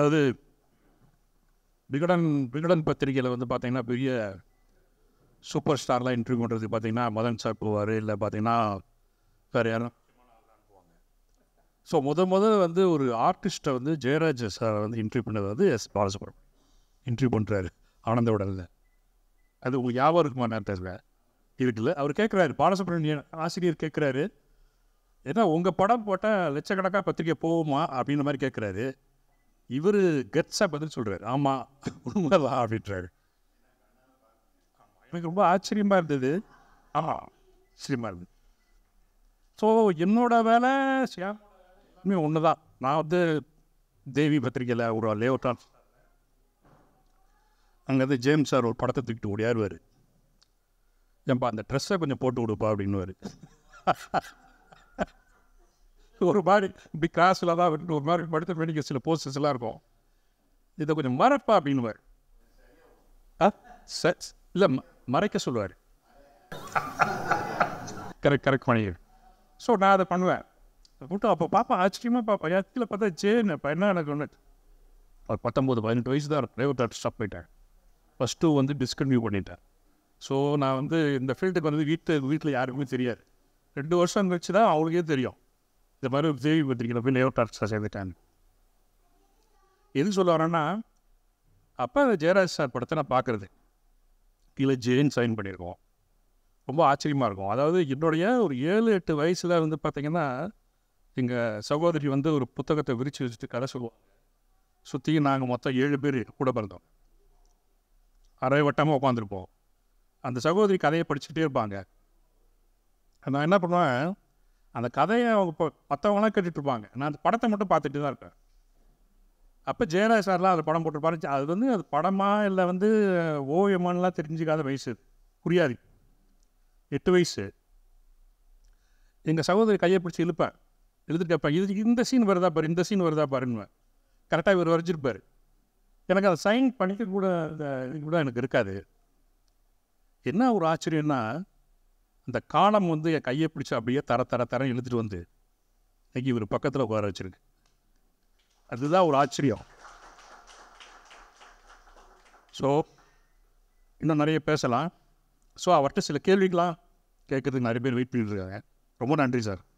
அதாவது விகடன் விகடன் பத்திரிகையில் வந்து பார்த்திங்கன்னா பெரிய சூப்பர் ஸ்டார்லாம் இன்டர்வியூ பண்ணுறது பார்த்தீங்கன்னா மதன் சார் போவார் இல்லை பார்த்திங்கன்னா வேறு யாரும் ஸோ முத முதல் வந்து ஒரு ஆர்டிஸ்ட்டை வந்து ஜெயராஜ் சார் வந்து இன்டர்வியூ பண்ணது வந்து எஸ் பாலசுப்ரம் இன்ட்ரிவியூ பண்ணுறாரு ஆனந்த உடலில் அது உங்களுக்கு ஞாபகம் இருக்குமா நான் தெரியல இருக்குல்ல அவர் கேட்குறாரு பாலசுப்ரமணியன் ஆசிரியர் கேட்குறாரு ஏன்னா உங்கள் படம் போட்டால் லட்சக்கணக்காக பத்திரிக்கை போகுமா அப்படின்ற மாதிரி கேட்குறாரு இவர் கெட்ஸாக பதில் சொல்கிறார் ஆமாம் உண்மைதான் அப்படின்றாரு எனக்கு ரொம்ப ஆச்சரியமாக இருந்தது ஆமாம் ஆச்சரியமாக இருந்தது ஸோ என்னோட வேலை சியாமே ஒன்று தான் நான் வந்து தேவி பத்திரிகையில் ஒரு லே அவுட் ஆன் வந்து ஜேம்ஸ் சார் ஒரு படத்தை தூக்கிட்டு ஓடியாருவார் ஏன்பா அந்த ட்ரெஸ்ஸை கொஞ்சம் போட்டு கொடுப்பா அப்படின்னுவார் ஒரு மாதிரி இப்படி கிளாஸில் தான் ஒரு மாதிரி படுத்த வேண்டிய சில போஸ்டர்ஸ் எல்லாம் இருக்கும் இதை கொஞ்சம் மறப்பா அப்படின்வார் ஆ ச இல்லை மறைக்க சொல்லுவார் கரெக்ட் கரெக்ட் பண்ணிடு ஸோ நான் அதை பண்ணுவேன் விட்டு அப்போ பாப்பா ஆச்சரியமாக பாப்பா இடத்துல பார்த்தா சேன்னு என்ன எனக்கு ஒன்று ஒரு பத்தொம்போது பதினெட்டு வயசு தான் டிரைவர் டாக்டர் ஸ்டாப் போயிட்டேன் ஃபஸ்ட்டு வந்து டிஸ்கன்டினியூ பண்ணிட்டேன் ஸோ நான் வந்து இந்த ஃபீல்டுக்கு வந்து வீட்டு வீட்டில் யாருக்குமே தெரியாது ரெண்டு வருஷம் கழிச்சு தான் அவங்களுக்கே தெரியும் இந்த மாதிரி ஒரு தேவி பத்திரிகையில் போய் லேவர் ஆர்ட்ஸாக சேர்ந்துட்டாங்க எது சொல்ல வரேன்னா அப்போ அந்த ஜெயராஜ் சார் படத்தை நான் பார்க்குறது கீழே ஜெயின் சைன் பண்ணியிருக்கோம் ரொம்ப ஆச்சரியமாக இருக்கும் அதாவது என்னுடைய ஒரு ஏழு எட்டு வயசில் வந்து பார்த்திங்கன்னா எங்கள் சகோதரி வந்து ஒரு புத்தகத்தை விரித்து வச்சுட்டு கதை சொல்லுவோம் சுற்றி நாங்கள் மொத்தம் ஏழு பேர் கூட பிறந்தோம் அரை வட்டமாக உட்காந்துருப்போம் அந்த சகோதரி கதையை படிச்சுட்டே இருப்பாங்க நான் என்ன பண்ணுவேன் அந்த கதையை அவங்க இப்போ மற்றவங்களாம் கேட்டுட்ருப்பாங்க நான் அந்த படத்தை மட்டும் பார்த்துட்டு தான் இருப்பேன் அப்போ ஜெயராஜ் சார்லாம் அந்த படம் போட்டிருப்பாரு அது வந்து அது படமாக இல்லை வந்து ஓவியமானலாம் தெரிஞ்சுக்காத வயசு புரியாது எட்டு வயசு எங்கள் சகோதரி கையை பிடிச்சி இழுப்பேன் எழுதிட்டு கேட்பேன் இது இந்த சீன் வருதா பாரு இந்த சீன் வருதா பாருன்னுவேன் கரெக்டாக இவர் வரைஞ்சிருப்பார் எனக்கு அதை சைன் பண்ணிக்க கூட கூட எனக்கு இருக்காது என்ன ஒரு ஆச்சரியன்னா இந்த காலம் வந்து என் கையை பிடிச்சி அப்படியே தர தர தர இழுத்துட்டு வந்து இன்னைக்கு இவர் பக்கத்தில் உட்கார வச்சுருக்கு அதுதான் ஒரு ஆச்சரியம் ஸோ இன்னும் நிறைய பேசலாம் ஸோ அவர்கிட்ட சில கேள்விகளாம் கேட்குறதுக்கு நிறைய பேர் வெயிட் பண்ணிட்டுருக்காங்க ரொம்ப நன்றி சார்